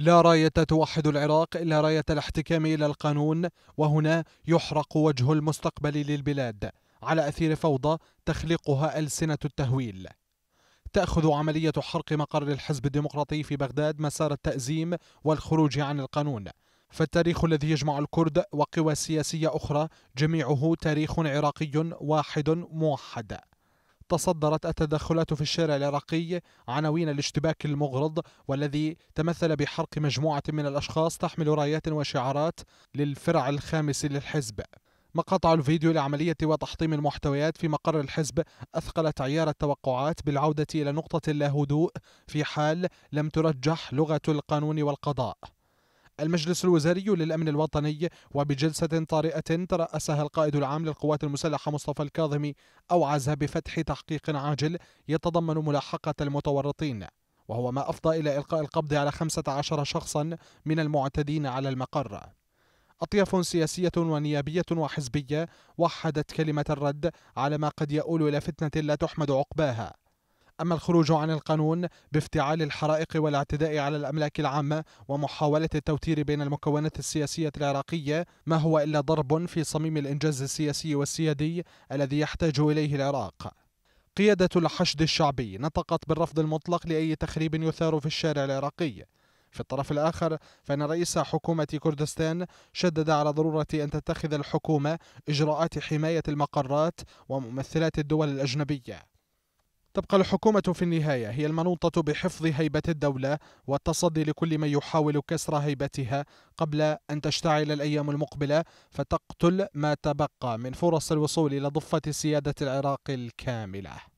لا راية توحد العراق إلا راية الاحتكام إلى القانون وهنا يحرق وجه المستقبل للبلاد على أثير فوضى تخلقها ألسنة التهويل تأخذ عملية حرق مقر الحزب الديمقراطي في بغداد مسار التأزيم والخروج عن القانون فالتاريخ الذي يجمع الكرد وقوى سياسية أخرى جميعه تاريخ عراقي واحد موحد تصدرت التدخلات في الشارع العراقي عناوين الاشتباك المغرض والذي تمثل بحرق مجموعة من الأشخاص تحمل رايات وشعارات للفرع الخامس للحزب مقاطع الفيديو لعملية وتحطيم المحتويات في مقر الحزب أثقلت عيار التوقعات بالعودة إلى نقطة لا هدوء في حال لم ترجح لغة القانون والقضاء المجلس الوزاري للأمن الوطني وبجلسة طارئة ترأسها القائد العام للقوات المسلحة مصطفى الكاظمي أوعز بفتح تحقيق عاجل يتضمن ملاحقة المتورطين وهو ما أفضى إلى إلقاء القبض على 15 شخصا من المعتدين على المقر أطياف سياسية ونيابية وحزبية وحدت كلمة الرد على ما قد يؤول إلى فتنة لا تحمد عقباها أما الخروج عن القانون بافتعال الحرائق والاعتداء على الأملاك العامة ومحاولة التوتير بين المكونات السياسية العراقية ما هو إلا ضرب في صميم الإنجاز السياسي والسيادي الذي يحتاج إليه العراق قيادة الحشد الشعبي نطقت بالرفض المطلق لأي تخريب يثار في الشارع العراقي في الطرف الآخر فإن رئيس حكومة كردستان شدد على ضرورة أن تتخذ الحكومة إجراءات حماية المقرات وممثلات الدول الأجنبية تبقى الحكومة في النهاية هي المنوطة بحفظ هيبة الدولة والتصدي لكل من يحاول كسر هيبتها قبل أن تشتعل الأيام المقبلة فتقتل ما تبقى من فرص الوصول إلى ضفة سيادة العراق الكاملة